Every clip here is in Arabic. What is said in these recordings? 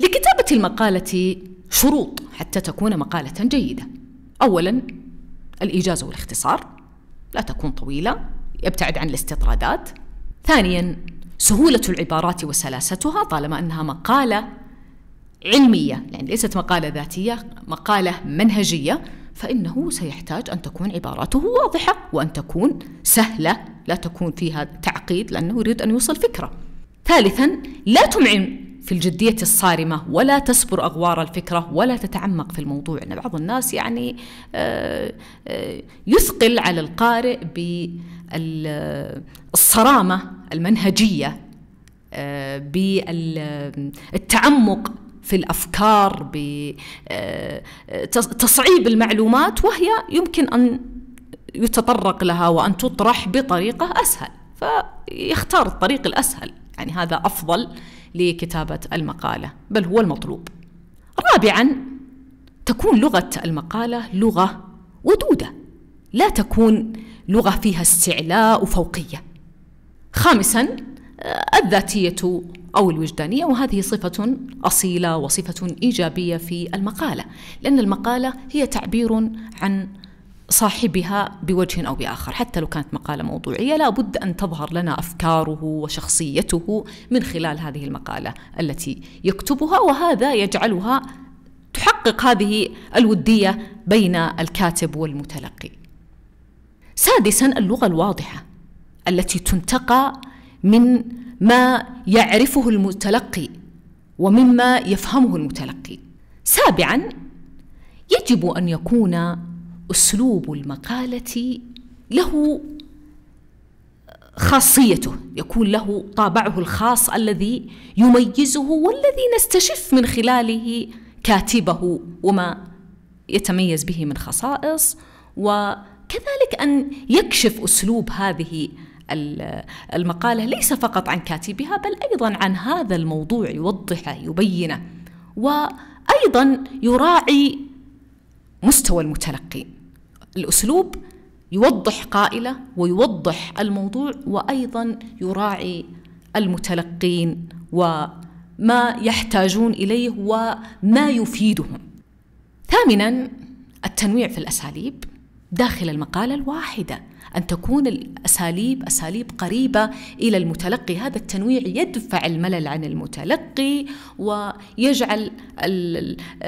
لكتابة المقالة شروط حتى تكون مقالة جيدة. أولاً الإيجاز والاختصار، لا تكون طويلة، يبتعد عن الاستطرادات. ثانياً سهولة العبارات وسلاستها طالما أنها مقالة علمية، يعني ليست مقالة ذاتية، مقالة منهجية، فإنه سيحتاج أن تكون عباراته واضحة وأن تكون سهلة، لا تكون فيها تعقيد لأنه يريد أن يوصل فكرة. ثالثا لا تمعن في الجدية الصارمة ولا تسبر أغوار الفكرة ولا تتعمق في الموضوع لأن بعض الناس يعني آه، آه، يثقل على القارئ بالصرامة المنهجية آه، بالتعمق في الافكار بتصعيب المعلومات وهي يمكن ان يتطرق لها وان تطرح بطريقه اسهل فيختار الطريق الاسهل يعني هذا افضل لكتابة المقالة بل هو المطلوب رابعا تكون لغة المقالة لغة ودودة لا تكون لغة فيها استعلاء وفوقية خامسا آه، الذاتية أو الوجدانية وهذه صفة أصيلة وصفة إيجابية في المقالة لأن المقالة هي تعبير عن صاحبها بوجه أو بآخر حتى لو كانت مقالة موضوعية لابد أن تظهر لنا أفكاره وشخصيته من خلال هذه المقالة التي يكتبها وهذا يجعلها تحقق هذه الودية بين الكاتب والمتلقي سادسا اللغة الواضحة التي تنتقى من ما يعرفه المتلقي ومما يفهمه المتلقي سابعا يجب أن يكون أسلوب المقالة له خاصيته يكون له طابعه الخاص الذي يميزه والذي نستشف من خلاله كاتبه وما يتميز به من خصائص وكذلك أن يكشف أسلوب هذه المقالة ليس فقط عن كاتبها بل أيضا عن هذا الموضوع يوضحه يبينه وأيضا يراعي مستوى المتلقي الأسلوب يوضح قائلة ويوضح الموضوع وأيضا يراعي المتلقين وما يحتاجون إليه وما يفيدهم ثامنا التنويع في الأساليب داخل المقالة الواحدة أن تكون الأساليب أساليب قريبة إلى المتلقي هذا التنويع يدفع الملل عن المتلقي ويجعل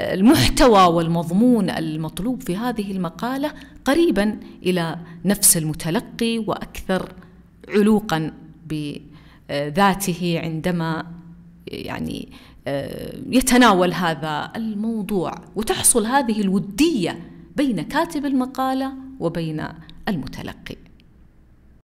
المحتوى والمضمون المطلوب في هذه المقالة قريبا إلى نفس المتلقي وأكثر علوقا بذاته عندما يعني آه، يتناول هذا الموضوع وتحصل هذه الوديه بين كاتب المقالة وبين المتلقي